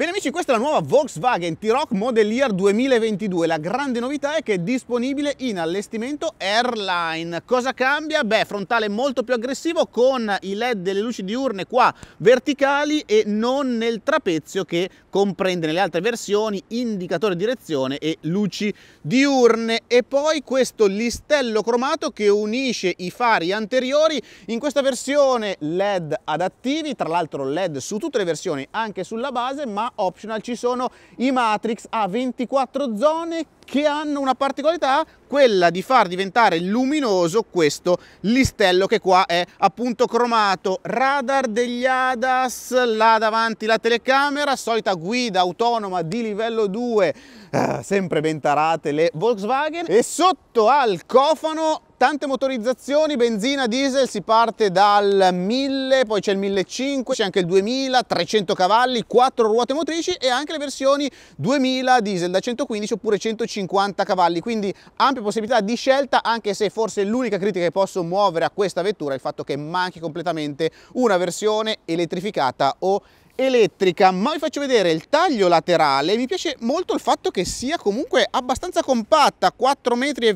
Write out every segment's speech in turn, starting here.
Bene amici, questa è la nuova Volkswagen T-Rock Model Year 2022. La grande novità è che è disponibile in allestimento Airline. Cosa cambia? Beh, frontale molto più aggressivo con i LED delle luci diurne qua verticali e non nel trapezio che comprende nelle altre versioni indicatore direzione e luci diurne e poi questo listello cromato che unisce i fari anteriori in questa versione led adattivi tra l'altro led su tutte le versioni anche sulla base ma optional ci sono i matrix a 24 zone che hanno una particolarità quella di far diventare luminoso questo listello che qua è appunto cromato. Radar degli ADAS, là davanti la telecamera, solita guida autonoma di livello 2, eh, sempre ben tarate le Volkswagen e sotto al cofano Tante motorizzazioni, benzina, diesel, si parte dal 1000, poi c'è il 1500, c'è anche il 2000, 300 cavalli, 4 ruote motrici e anche le versioni 2000 diesel da 115 oppure 150 cavalli, quindi ampia possibilità di scelta anche se forse l'unica critica che posso muovere a questa vettura è il fatto che manchi completamente una versione elettrificata o elettrica ma vi faccio vedere il taglio laterale mi piace molto il fatto che sia comunque abbastanza compatta 4,25 metri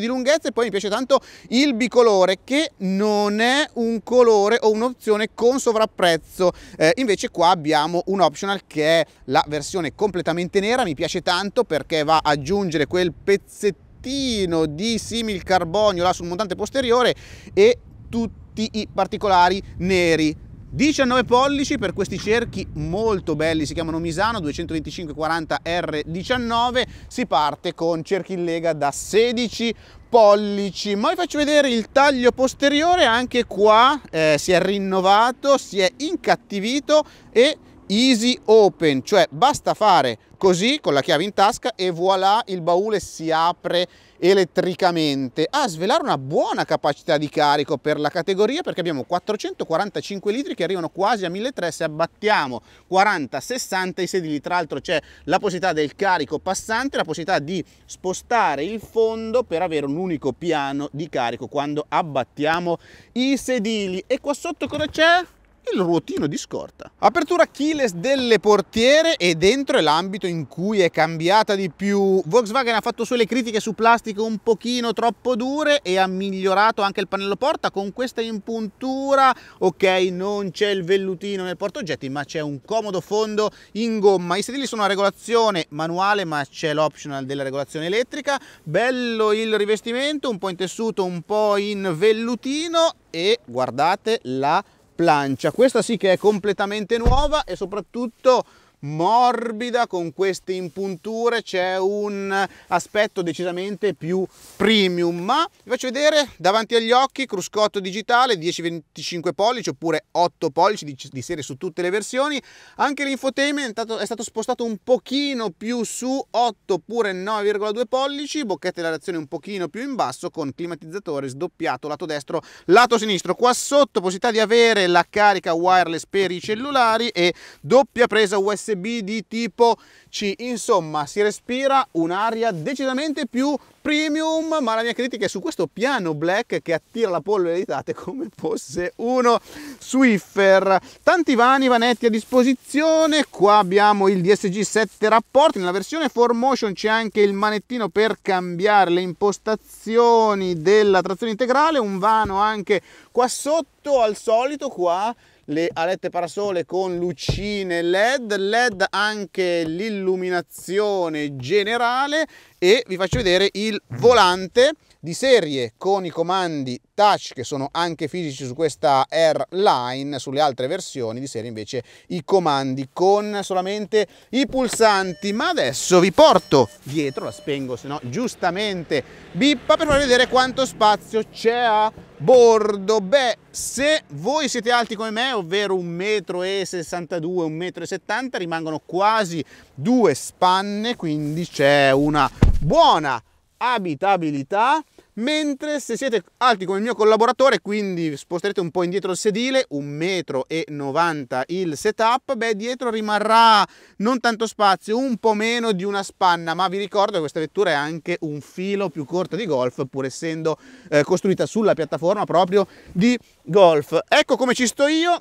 di lunghezza e poi mi piace tanto il bicolore che non è un colore o un'opzione con sovrapprezzo eh, invece qua abbiamo un optional che è la versione completamente nera mi piace tanto perché va ad aggiungere quel pezzettino di simil carbonio là sul montante posteriore e tutti i particolari neri 19 pollici per questi cerchi molto belli, si chiamano Misano 225-40R19, si parte con cerchi in lega da 16 pollici, ma vi faccio vedere il taglio posteriore, anche qua eh, si è rinnovato, si è incattivito e easy open, cioè basta fare così con la chiave in tasca e voilà il baule si apre elettricamente a svelare una buona capacità di carico per la categoria perché abbiamo 445 litri che arrivano quasi a 1300 se abbattiamo 40 60 i sedili tra l'altro c'è la possibilità del carico passante la possibilità di spostare il fondo per avere un unico piano di carico quando abbattiamo i sedili e qua sotto cosa c'è? il ruotino di scorta. Apertura keyless delle portiere e dentro è l'ambito in cui è cambiata di più. Volkswagen ha fatto sulle critiche su plastiche un pochino troppo dure e ha migliorato anche il pannello porta con questa impuntura. Ok, non c'è il vellutino nel portaoggetti, ma c'è un comodo fondo in gomma. I sedili sono a regolazione manuale, ma c'è l'optional della regolazione elettrica. Bello il rivestimento, un po' in tessuto, un po' in vellutino e guardate la plancia questa sì che è completamente nuova e soprattutto morbida con queste impunture c'è un aspetto decisamente più premium ma vi faccio vedere davanti agli occhi cruscotto digitale 10-25 pollici oppure 8 pollici di, di, serie su tutte le versioni anche l'infotainment è stato, è stato spostato un pochino più su 8 oppure 9,2 pollici bocchette della reazione un pochino più in basso con climatizzatore sdoppiato lato destro lato sinistro qua sotto possibilità di avere la carica wireless per i cellulari e doppia presa USB USB di tipo C. Insomma, si respira un'aria decisamente più premium, ma la mia critica è su questo piano black che attira la polvere di come fosse uno Swiffer. Tanti vani, vanetti a disposizione, qua abbiamo il DSG 7 rapporti, nella versione 4Motion c'è anche il manettino per cambiare le impostazioni della trazione integrale, un vano anche qua sotto al solito qua le alette parasole con lucine led, led anche l'illuminazione generale e vi faccio vedere il volante di serie con i comandi touch che sono anche fisici su questa Airline, sulle altre versioni di serie invece i comandi con solamente i pulsanti. Ma adesso vi porto dietro, la spengo se no giustamente bippa per farvi vedere quanto spazio c'è a bordo. Beh, se voi siete alti come me, ovvero 1,62 m, 1,70 m, rimangono quasi due spanne, quindi c'è una buona abitabilità mentre se siete alti come il mio collaboratore quindi sposterete un po' indietro il sedile 1,90 m il setup beh dietro rimarrà non tanto spazio un po' meno di una spanna ma vi ricordo che questa vettura è anche un filo più corto di golf pur essendo eh, costruita sulla piattaforma proprio di golf ecco come ci sto io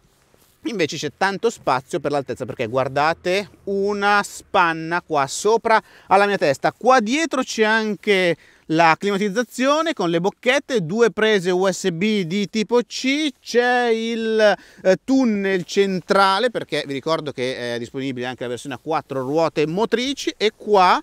invece c'è tanto spazio per l'altezza perché guardate una spanna qua sopra alla mia testa qua dietro c'è anche la climatizzazione con le bocchette, due prese USB di tipo C, c'è il eh, tunnel centrale perché vi ricordo che è disponibile anche la versione a quattro ruote motrici e qua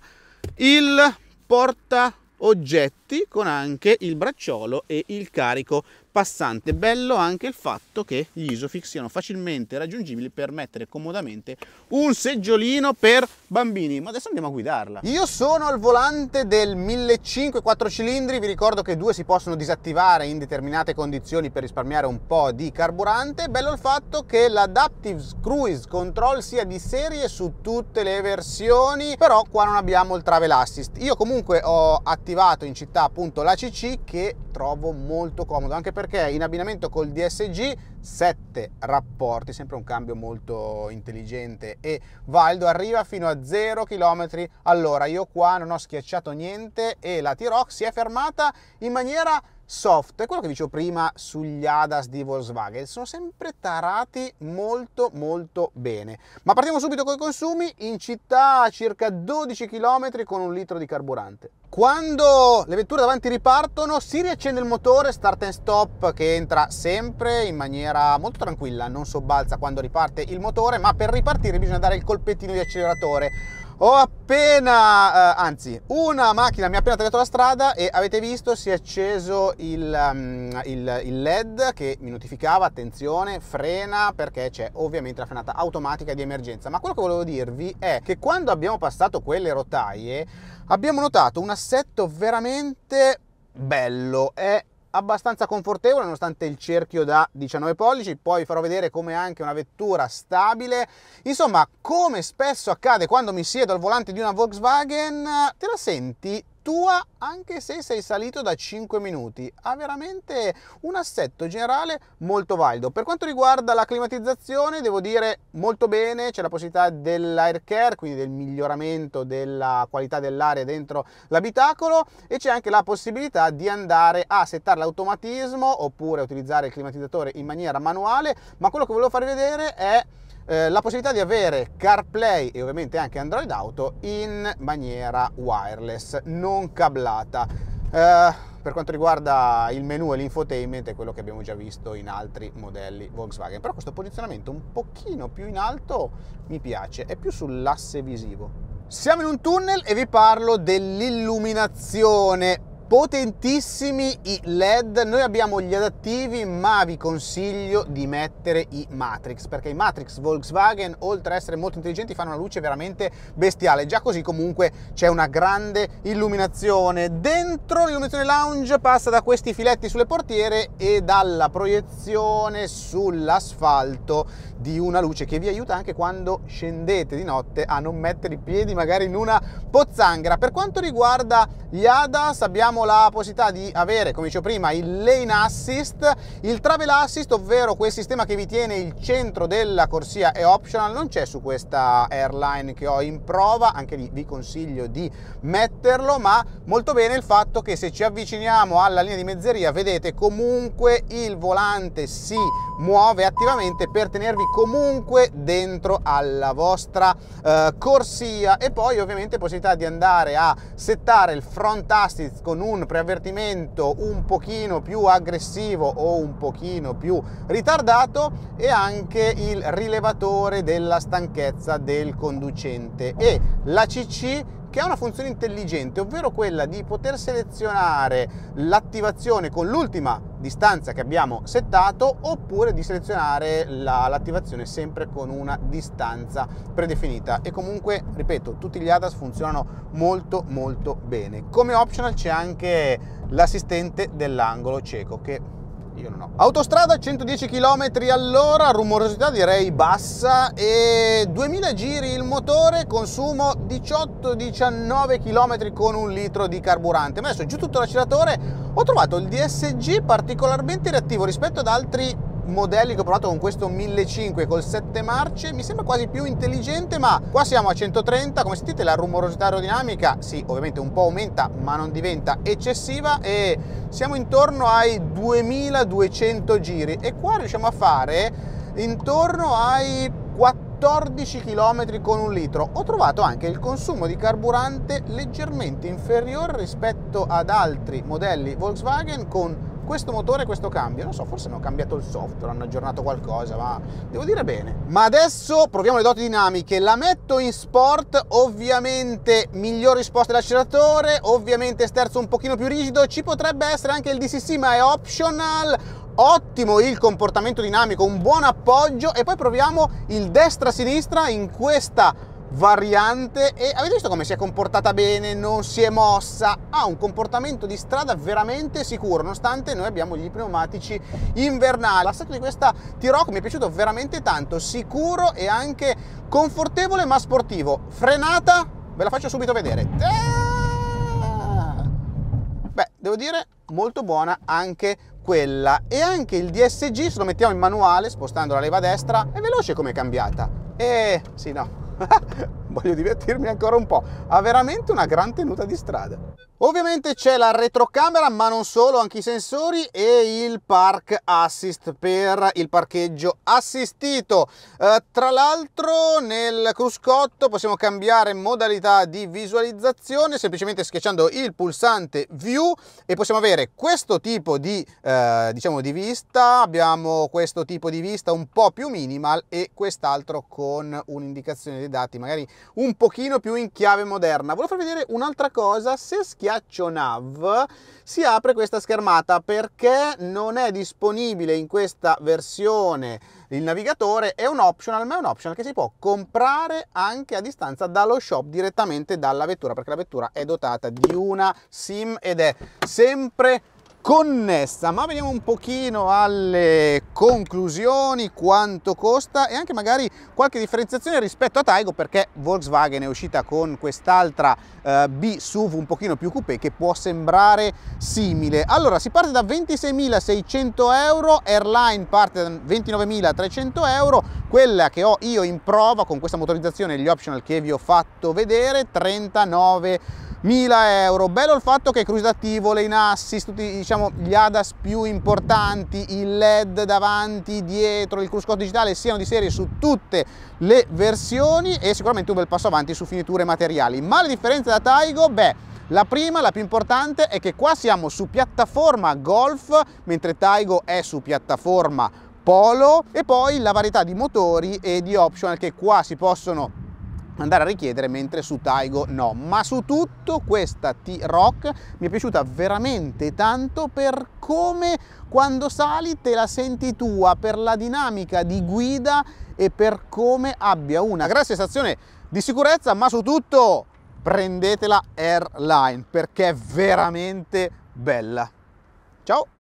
il porta oggetti con anche il bracciolo e il carico passante. Bello anche il fatto che gli Isofix siano facilmente raggiungibili per mettere comodamente un seggiolino per bambini. Ma adesso andiamo a guidarla. Io sono al volante del 1500 4 cilindri, vi ricordo che due si possono disattivare in determinate condizioni per risparmiare un po' di carburante. Bello il fatto che l'Adaptive Cruise Control sia di serie su tutte le versioni, però qua non abbiamo il Travel Assist. Io comunque ho attivato in città appunto l'ACC che trovo molto comodo anche per perché in abbinamento col DSG 7 rapporti, sempre un cambio molto intelligente e valido, arriva fino a 0 km all'ora. Io qua non ho schiacciato niente e la T-Rock si è fermata in maniera soft, è quello che dicevo prima sugli ADAS di Volkswagen, sono sempre tarati molto molto bene. Ma partiamo subito con i consumi, in città a circa 12 km con un litro di carburante. Quando le vetture davanti ripartono si riaccende il motore start and stop che entra sempre in maniera molto tranquilla, non sobbalza quando riparte il motore, ma per ripartire bisogna dare il colpettino di acceleratore ho appena, eh, anzi, una macchina mi ha appena tagliato la strada e avete visto si è acceso il, um, il, il LED che mi notificava, attenzione, frena perché c'è ovviamente la frenata automatica di emergenza. Ma quello che volevo dirvi è che quando abbiamo passato quelle rotaie abbiamo notato un assetto veramente bello, è abbastanza confortevole nonostante il cerchio da 19 pollici, poi farò vedere come anche una vettura stabile. Insomma, come spesso accade quando mi siedo al volante di una Volkswagen, te la senti tua anche se sei salito da 5 minuti. Ha veramente un assetto generale molto valido. Per quanto riguarda la climatizzazione, devo dire molto bene, c'è la possibilità dell'air care, quindi del miglioramento della qualità dell'aria dentro l'abitacolo e c'è anche la possibilità di andare a settare l'automatismo oppure utilizzare il climatizzatore in maniera manuale, ma quello che volevo farvi vedere è eh, la possibilità di avere CarPlay e ovviamente anche Android Auto in maniera wireless, non cablata. Eh, per quanto riguarda il menu e l'infotainment è quello che abbiamo già visto in altri modelli Volkswagen, però questo posizionamento un pochino più in alto mi piace, è più sull'asse visivo. Siamo in un tunnel e vi parlo dell'illuminazione potentissimi i led noi abbiamo gli adattivi ma vi consiglio di mettere i matrix perché i matrix Volkswagen oltre ad essere molto intelligenti fanno una luce veramente bestiale già così comunque c'è una grande illuminazione dentro l'illuminazione lounge passa da questi filetti sulle portiere e dalla proiezione sull'asfalto di una luce che vi aiuta anche quando scendete di notte a non mettere i piedi magari in una pozzanghera per quanto riguarda gli ADAS abbiamo abbiamo la possibilità di avere, come dicevo prima, il lane assist, il travel assist, ovvero quel sistema che vi tiene il centro della corsia è optional, non c'è su questa airline che ho in prova, anche lì vi consiglio di metterlo, ma molto bene il fatto che se ci avviciniamo alla linea di mezzeria, vedete comunque il volante si muove attivamente per tenervi comunque dentro alla vostra eh, corsia e poi ovviamente possibilità di andare a settare il front assist con un un preavvertimento un pochino più aggressivo o un pochino più ritardato e anche il rilevatore della stanchezza del conducente e la CC che ha una funzione intelligente, ovvero quella di poter selezionare l'attivazione con l'ultima distanza che abbiamo settato oppure di selezionare l'attivazione sempre con una distanza predefinita e comunque ripeto tutti gli ADAS funzionano molto molto bene come optional c'è anche l'assistente dell'angolo cieco che io non ho. Autostrada 110 km all'ora, rumorosità direi bassa e 2000 giri il motore, consumo 18-19 km con un litro di carburante. Ma adesso giù tutto l'acceleratore ho trovato il DSG particolarmente reattivo rispetto ad altri modelli che ho provato con questo 1500 col 7 marce mi sembra quasi più intelligente ma qua siamo a 130 come sentite la rumorosità aerodinamica sì ovviamente un po' aumenta ma non diventa eccessiva e siamo intorno ai 2200 giri e qua riusciamo a fare intorno ai 14 km con un litro. Ho trovato anche il consumo di carburante leggermente inferiore rispetto ad altri modelli Volkswagen con questo motore, questo cambio, non so, forse hanno cambiato il software, hanno aggiornato qualcosa, ma devo dire bene. Ma adesso proviamo le doti dinamiche, la metto in sport, ovviamente miglior risposta dell'acceleratore, ovviamente sterzo un pochino più rigido, ci potrebbe essere anche il DCC ma è optional, ottimo il comportamento dinamico, un buon appoggio e poi proviamo il destra-sinistra in questa variante e avete visto come si è comportata bene, non si è mossa, ha un comportamento di strada veramente sicuro, nonostante noi abbiamo gli pneumatici invernali. L'assetto di questa T-Rock mi è piaciuto veramente tanto, sicuro e anche confortevole ma sportivo. Frenata, ve la faccio subito vedere. Beh, devo dire molto buona anche quella e anche il DSG se lo mettiamo in manuale spostando la leva destra è veloce come è cambiata e eh, sì no voglio divertirmi ancora un po'. Ha veramente una gran tenuta di strada. Ovviamente c'è la retrocamera, ma non solo, anche i sensori e il park assist per il parcheggio assistito. Eh, tra l'altro nel cruscotto possiamo cambiare modalità di visualizzazione semplicemente schiacciando il pulsante view e possiamo avere questo tipo di, eh, diciamo di vista, abbiamo questo tipo di vista un po' più minimal e quest'altro con un'indicazione dei dati magari un pochino più in chiave moderna. Volevo far vedere un'altra cosa, se schiacciamo schiaccio nav si apre questa schermata perché non è disponibile in questa versione il navigatore, è un optional, ma è un optional che si può comprare anche a distanza dallo shop direttamente dalla vettura, perché la vettura è dotata di una SIM ed è sempre connessa, ma veniamo un pochino alle conclusioni, quanto costa e anche magari qualche differenziazione rispetto a Taigo perché Volkswagen è uscita con quest'altra eh, B SUV un pochino più coupé che può sembrare simile. Allora si parte da 26.600 euro, Airline parte da 29.300 euro, quella che ho io in prova con questa motorizzazione e gli optional che vi ho fatto vedere 39 euro 1000 euro bello il fatto che cruise attivo lane assist tutti diciamo gli ADAS più importanti il LED davanti dietro il cruise code digitale siano di serie su tutte le versioni e sicuramente un bel passo avanti su finiture materiali ma la differenza da Taigo beh la prima, la più importante, è che qua siamo su piattaforma Golf, mentre Taigo è su piattaforma Polo e poi la varietà di motori e di optional che qua si possono andare a richiedere mentre su Taigo no ma su tutto questa T-Rock mi è piaciuta veramente tanto per come quando sali te la senti tua per la dinamica di guida e per come abbia una gran sensazione di sicurezza ma su tutto prendetela Airline perché è veramente bella ciao